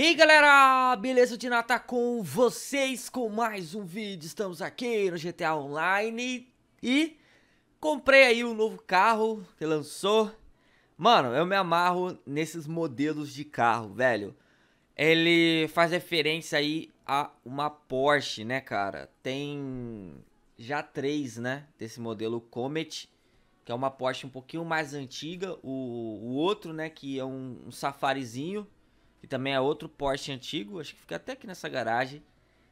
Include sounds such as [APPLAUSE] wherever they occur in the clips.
E galera, beleza? O Dina tá com vocês com mais um vídeo. Estamos aqui no GTA Online e comprei aí um novo carro que lançou. Mano, eu me amarro nesses modelos de carro, velho. Ele faz referência aí a uma Porsche, né, cara? Tem já três, né, desse modelo Comet que é uma Porsche um pouquinho mais antiga, o, o outro, né, que é um, um safarizinho, que também é outro Porsche antigo, acho que fica até aqui nessa garagem.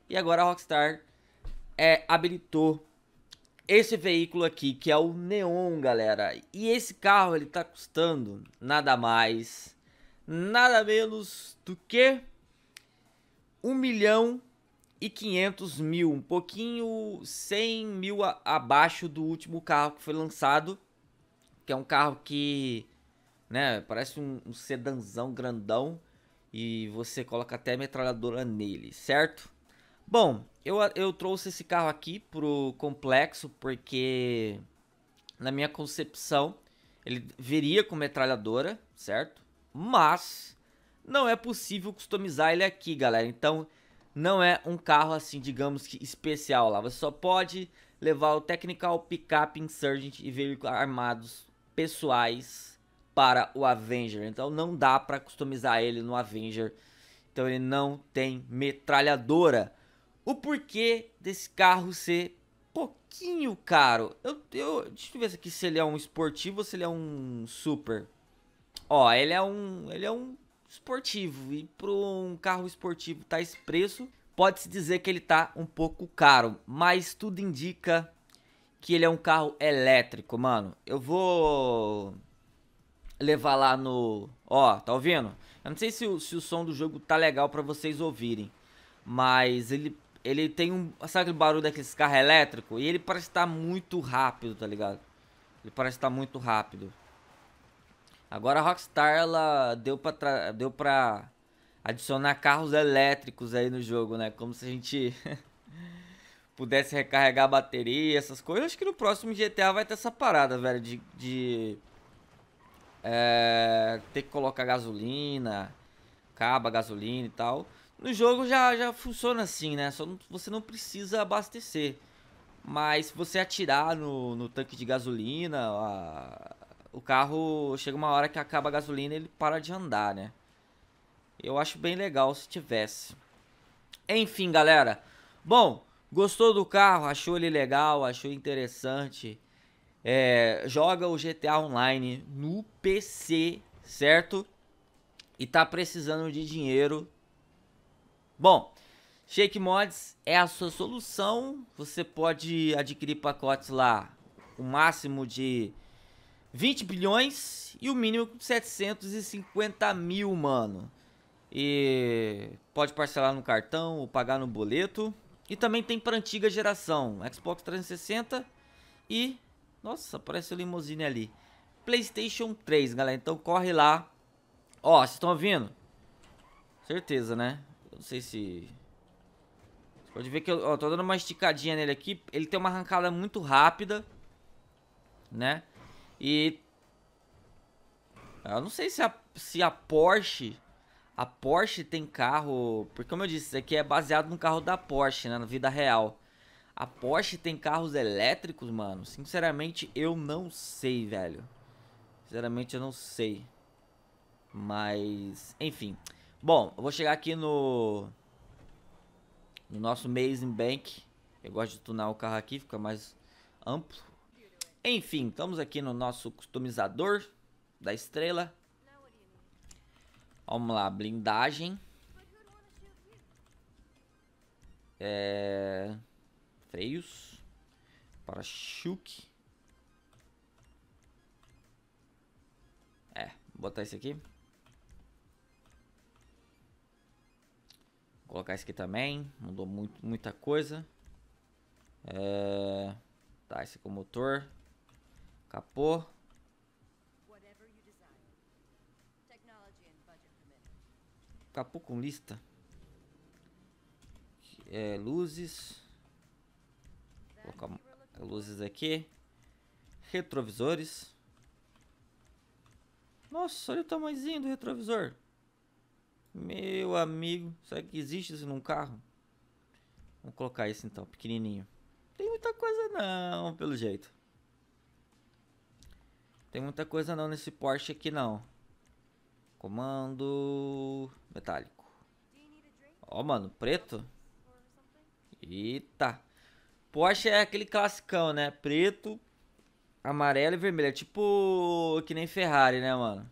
E agora a Rockstar é, habilitou esse veículo aqui, que é o Neon, galera. E esse carro, ele tá custando nada mais, nada menos do que 1 milhão e 500 mil. Um pouquinho, 100 mil a, abaixo do último carro que foi lançado. Que é um carro que, né, parece um, um sedanzão grandão. E você coloca até metralhadora nele, certo? Bom, eu, eu trouxe esse carro aqui pro complexo porque, na minha concepção, ele viria com metralhadora, certo? Mas não é possível customizar ele aqui, galera. Então, não é um carro assim, digamos que especial lá. Você só pode levar o Technical Pickup Insurgent e veículos armados pessoais para o Avenger. Então não dá para customizar ele no Avenger. Então ele não tem metralhadora. O porquê desse carro ser pouquinho caro? Eu, eu, deixa eu ver aqui se ele é um esportivo ou se ele é um super. Ó, ele é um, ele é um esportivo e para um carro esportivo tá esse preço, pode-se dizer que ele tá um pouco caro, mas tudo indica que ele é um carro elétrico, mano. Eu vou levar lá no. Ó, tá ouvindo? Eu não sei se o, se o som do jogo tá legal para vocês ouvirem. Mas ele, ele tem um. Sabe aquele barulho daqueles carros elétricos? E ele parece estar tá muito rápido, tá ligado? Ele parece estar tá muito rápido. Agora a Rockstar ela deu pra, tra... deu pra adicionar carros elétricos aí no jogo, né? Como se a gente [LAUGHS] pudesse recarregar a bateria, essas coisas. Acho que no próximo GTA vai ter essa parada, velho, de, de é, ter que colocar gasolina, caba, gasolina e tal. No jogo já, já funciona assim, né? Só não, você não precisa abastecer. Mas se você atirar no, no tanque de gasolina, a, o carro chega uma hora que acaba a gasolina e ele para de andar, né? Eu acho bem legal se tivesse. Enfim, galera. Bom, gostou do carro, achou ele legal, achou interessante, é, joga o GTA Online no PC, certo? E tá precisando de dinheiro. Bom, Shake Mods é a sua solução. Você pode adquirir pacotes lá, o máximo de 20 bilhões e o mínimo 750 mil, mano. E pode parcelar no cartão ou pagar no boleto. E também tem para antiga geração, Xbox 360 e nossa, parece o limusine ali. PlayStation 3, galera. Então corre lá. Ó, vocês estão ouvindo? Certeza, né? Eu não sei se... Você pode ver que eu ó, tô dando uma esticadinha nele aqui. Ele tem uma arrancada muito rápida. Né? E... Eu não sei se a, se a Porsche... A Porsche tem carro... Porque como eu disse, isso aqui é baseado no carro da Porsche, né? Na vida real. A Porsche tem carros elétricos, mano? Sinceramente, eu não sei, velho. Sinceramente, eu não sei. Mas, enfim. Bom, eu vou chegar aqui no... No nosso Mazing Bank. Eu gosto de tunar o carro aqui, fica mais amplo. Enfim, estamos aqui no nosso customizador da estrela. Vamos lá, blindagem. É freios para Shulk. É, botar esse aqui. Vou colocar esse aqui também. Mudou muito, muita coisa. É... Tá, esse aqui é o motor. Capô. Capô com lista. É, luzes. Colocar luzes aqui. Retrovisores. Nossa, olha o tamanhozinho do retrovisor. Meu amigo, será que existe isso num carro? Vamos colocar esse então, pequenininho. Tem muita coisa não, pelo jeito. Tem muita coisa não nesse Porsche aqui não. Comando metálico. Ó, oh, mano, preto. Eita. Porsche é aquele classicão, né? Preto, amarelo e vermelho. É tipo que nem Ferrari, né, mano?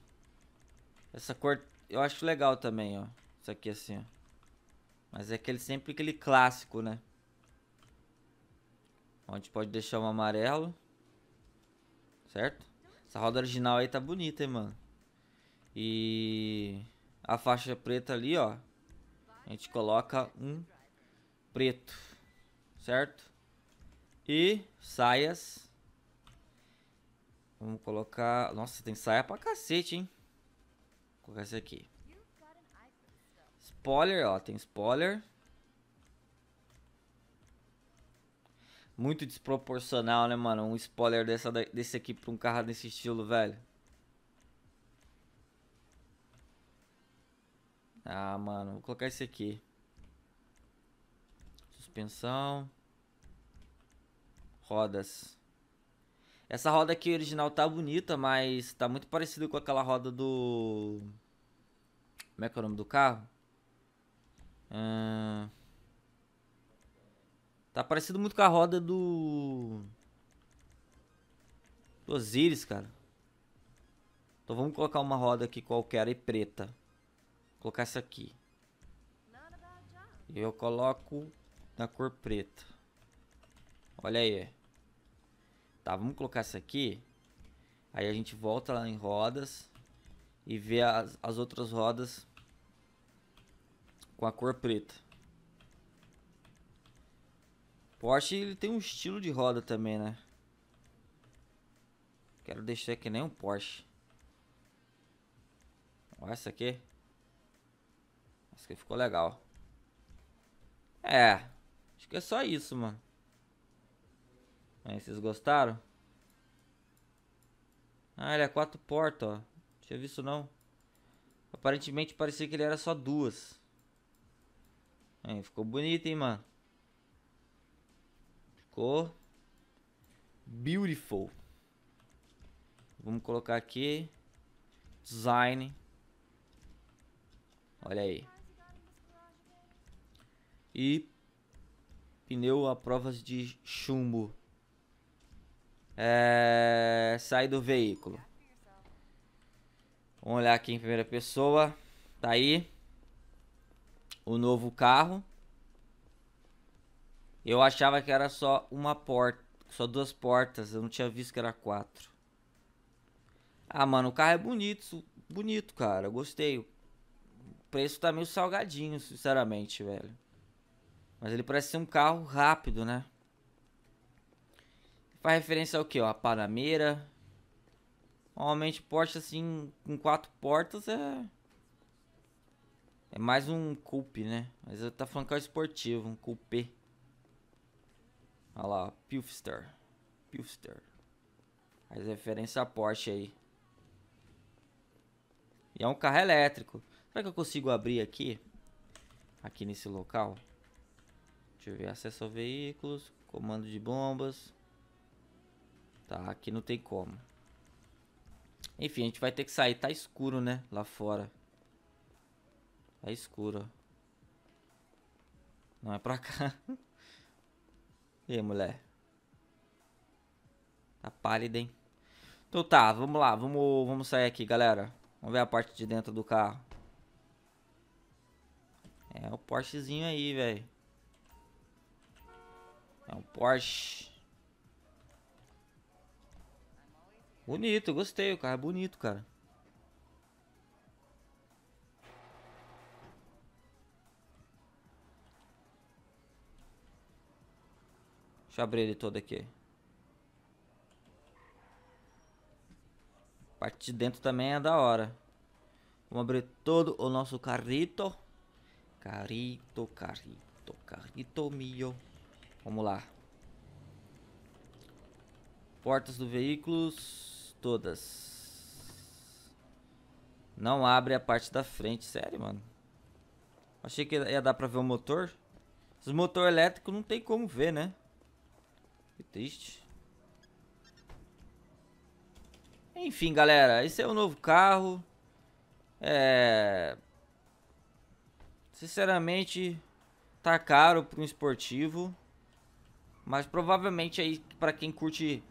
Essa cor eu acho legal também, ó. Isso aqui assim, ó. Mas é aquele, sempre aquele clássico, né? a gente pode deixar um amarelo. Certo? Essa roda original aí tá bonita, hein, mano? E a faixa preta ali, ó. A gente coloca um preto. Certo? e saias. Vamos colocar... Nossa, tem saia pra cacete, hein? Vou colocar essa aqui. Spoiler, ó. Tem spoiler. Muito desproporcional, né, mano? Um spoiler dessa, desse aqui pra um carro desse estilo, velho. Ah, mano. Vou colocar esse aqui. Suspensão rodas. Essa roda aqui original tá bonita, mas tá muito parecido com aquela roda do... Como é que é o nome do carro? Tá parecido muito com a roda do... do Osiris, cara. Então vamos colocar uma roda aqui qualquer e preta. Vou colocar essa aqui. E eu coloco na cor preta. Olha aí. Tá, vamos colocar isso aqui. Aí a gente volta lá em rodas e vê as, as outras rodas com a cor preta. Porsche ele tem um estilo de roda também, né? Quero deixar que nem um Porsche. Olha essa aqui. Essa aqui ficou legal. É. Acho que é só isso, mano. Aí, vocês gostaram? Ah, ele é quatro portas, ó. Tinha visto não. Aparentemente parecia que ele era só duas. Aí, ficou bonito, hein, mano? Ficou beautiful. Vamos colocar aqui design. Olha aí. E pneu a provas de chumbo. É... Sai do veículo. Vamos olhar aqui em primeira pessoa. Tá aí. O novo carro. Eu achava que era só uma porta. Só duas portas. Eu não tinha visto que era quatro. Ah, mano, o carro é bonito. Bonito, cara. Eu gostei. O preço tá meio salgadinho, sinceramente, velho. Mas ele parece ser um carro rápido, né? Faz referência ao que? Ó, a Panamera. Normalmente Porsche assim com quatro portas é. É mais um coupe, né? Mas eu tá falando que é um esportivo, um coupé. Olha lá, Pilfster. Pilfster. Faz referência a Porsche aí. E é um carro elétrico. Será que eu consigo abrir aqui? Aqui nesse local? Deixa eu ver. Acesso a veículos. Comando de bombas. Tá, aqui não tem como. Enfim, a gente vai ter que sair. Tá escuro, né? Lá fora. Tá escuro. Não é pra cá. [LAUGHS] e aí, mulher? Tá pálida, hein? Então tá, vamos lá. Vamos, vamos sair aqui, galera. Vamos ver a parte de dentro do carro. É o um Porschezinho aí, velho. É um Porsche. Bonito, gostei, o carro é bonito, cara. Deixa eu abrir ele todo aqui. A parte de dentro também é da hora. Vamos abrir todo o nosso carrito. Carrito, carrito, carrito mio. Vamos lá. Portas do veículos todas. Não abre a parte da frente, sério, mano. Achei que ia dar pra ver o motor. Os motor elétrico não tem como ver, né? Que triste. Enfim, galera, esse é o novo carro. É... Sinceramente, tá caro para um esportivo. Mas provavelmente aí, para quem curte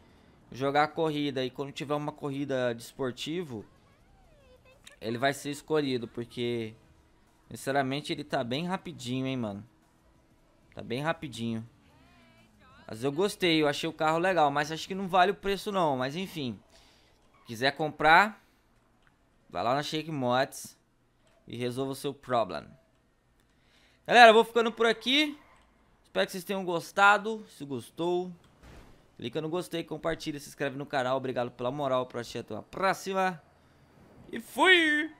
jogar corrida e quando tiver uma corrida de esportivo, ele vai ser escolhido, porque sinceramente ele tá bem rapidinho, hein, mano. Tá bem rapidinho. Mas eu gostei, eu achei o carro legal, mas acho que não vale o preço não, mas enfim. Quiser comprar, vai lá na Shake Mods e resolva o seu problema. Galera, eu vou ficando por aqui. Espero que vocês tenham gostado. Se gostou, Clica no gostei, compartilha, se inscreve no canal. Obrigado pela moral, pra assistir até a próxima. E fui!